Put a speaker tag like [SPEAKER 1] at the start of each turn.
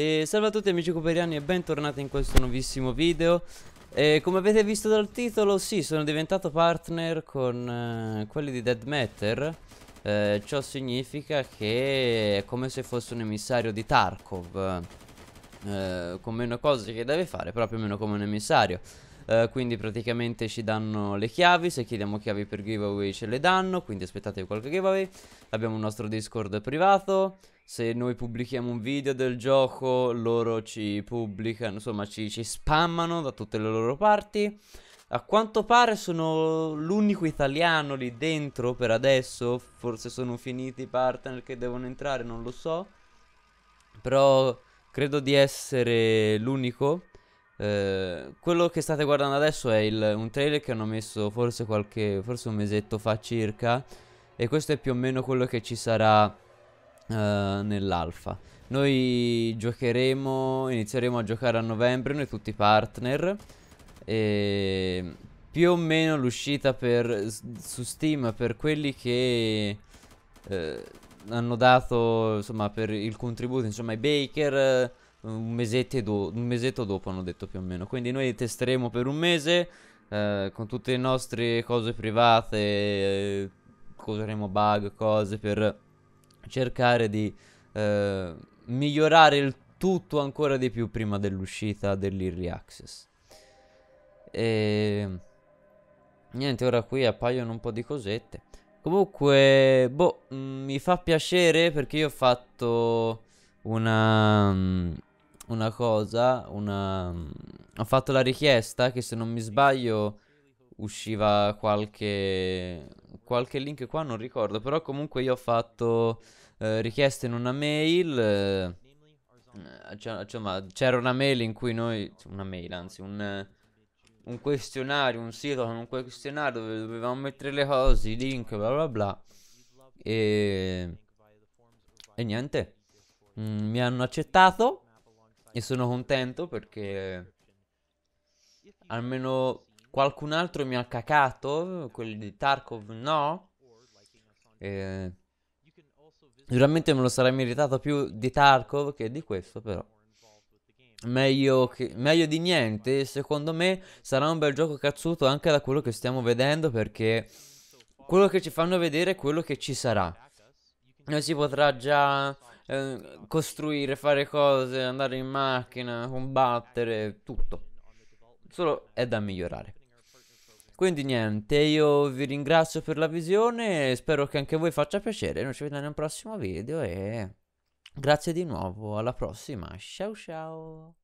[SPEAKER 1] E salve a tutti amici cooperiani e bentornati in questo nuovissimo video e Come avete visto dal titolo, sì, sono diventato partner con eh, quelli di Dead Matter eh, Ciò significa che è come se fosse un emissario di Tarkov eh, Con meno cose che deve fare, proprio meno come un emissario Uh, quindi praticamente ci danno le chiavi se chiediamo chiavi per giveaway ce le danno quindi aspettate qualche giveaway abbiamo un nostro discord privato se noi pubblichiamo un video del gioco, loro ci pubblicano, insomma ci, ci spammano da tutte le loro parti. A quanto pare sono l'unico italiano lì dentro per adesso, forse sono finiti i partner che devono entrare, non lo so. Però credo di essere l'unico. Eh, quello che state guardando adesso è il, un trailer che hanno messo forse, qualche, forse un mesetto fa circa. E questo è più o meno quello che ci sarà uh, nell'alfa. Noi giocheremo, inizieremo a giocare a novembre, noi tutti partner. E più o meno l'uscita su Steam per quelli che eh, hanno dato insomma per il contributo insomma i baker eh, un, un, mesetto dopo hanno detto più o meno quindi noi testeremo per un mese eh, con tutte le nostre cose private eh, useremo bug cose per cercare di eh, migliorare il tutto ancora di più prima dell'uscita dell'early access. E niente, ora qui appaiono un po' di cosette. Comunque, boh, mm, mi fa piacere perché io ho fatto una, mm, una cosa, una, mm, ho fatto la richiesta che se non mi sbaglio usciva qualche qualche link qua, non ricordo, però comunque io ho fatto eh, richieste in una mail, eh, eh cioè, insomma c'era una mail in cui noi, una mail anzi, un, un questionario, un sito con un questionario dove dovevamo mettere le cose, i link, bla bla bla, e, e niente, mm, mi hanno accettato e sono contento perché almeno Qualcun altro mi ha cacato, quelli di Tarkov no. Eh, me lo sarei meritato più di Tarkov che di questo però. Meglio, che, meglio, di niente, secondo me sarà un bel gioco cazzuto anche da quello che stiamo vedendo perché quello che ci fanno vedere è quello che ci sarà. Non eh, si potrà già eh, costruire, fare cose, andare in macchina, combattere, tutto. Solo è da migliorare. Quindi niente, io vi ringrazio per la visione, spero che anche a voi faccia piacere, noi ci vediamo nel prossimo video e grazie di nuovo, alla prossima, ciao ciao!